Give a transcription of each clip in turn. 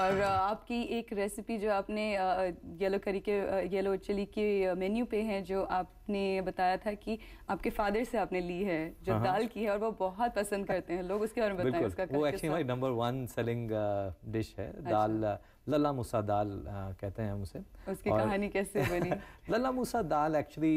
और आपकी एक रेसिपी जो आपने येलो करी के येलो चिली के मेन्यू पे है जो आपने बताया था कि आपके फादर से आपने ली है जो हाँ, हाँ। दाल की है और वो बहुत पसंद करते हैं लोग उसके बारे में बताएं उसका वो एक्चुअली हमारी नंबर वन सेलिंग डिश है अच्छा। दाल लल्ला मूसा दाल कहते हैं हम उसे उसकी कहानी कैसे बनी लल्ला मूसा दाल एक्चुअली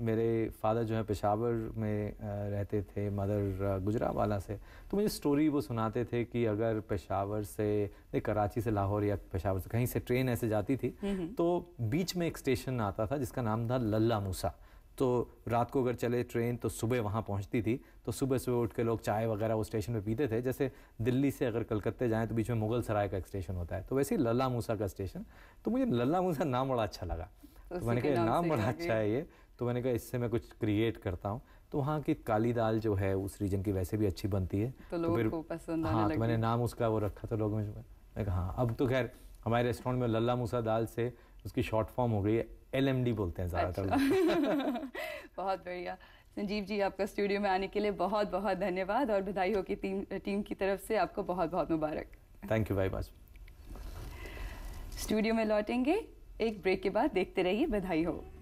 मेरे फादर जो है पेशावर में रहते थे मदर गुजरा वाला से तो मुझे स्टोरी वो सुनाते थे कि अगर पेशावर से कराची से लाहौर या पेशावर से कहीं से ट्रेन ऐसे जाती थी हम्म, हम्म। तो बीच में एक स्टेशन आता था जिसका नाम था लल्ला मूसा तो रात को अगर चले ट्रेन तो सुबह वहाँ पहुँचती थी तो सुबह सुबह उठ के लोग चाय वगैरह वो स्टेशन पे पीते थे जैसे दिल्ली से अगर कलकत्ते जाएँ तो बीच में मुगल सराय का एक स्टेशन होता है तो वैसे ही लल्ला मूसा का स्टेशन तो मुझे लल्ला मूसा नाम बड़ा अच्छा लगा तो, तो मैंने कहा नाम बड़ा अच्छा है ये तो मैंने कहा इससे मैं कुछ क्रिएट करता हूँ तो वहाँ की काली दाल जो है उस रीजन की वैसे भी अच्छी बनती है तो, तो फिर पसंद हाँ तो मैंने नाम उसका वो रखा था लोगों में कहा हाँ अब तो खैर हमारे रेस्टोरेंट में लल्ला मूसा दाल से उसकी शॉर्ट फॉर्म हो गई है एल बोलते हैं ज़्यादातर अच्छा। बहुत बढ़िया संजीव जी आपका स्टूडियो में आने के लिए बहुत बहुत धन्यवाद और बधाई हो की टीम टीम की तरफ से आपको बहुत बहुत मुबारक thank you very much studio में लौटेंगे एक ब्रेक के बाद देखते रहिए बधाई हो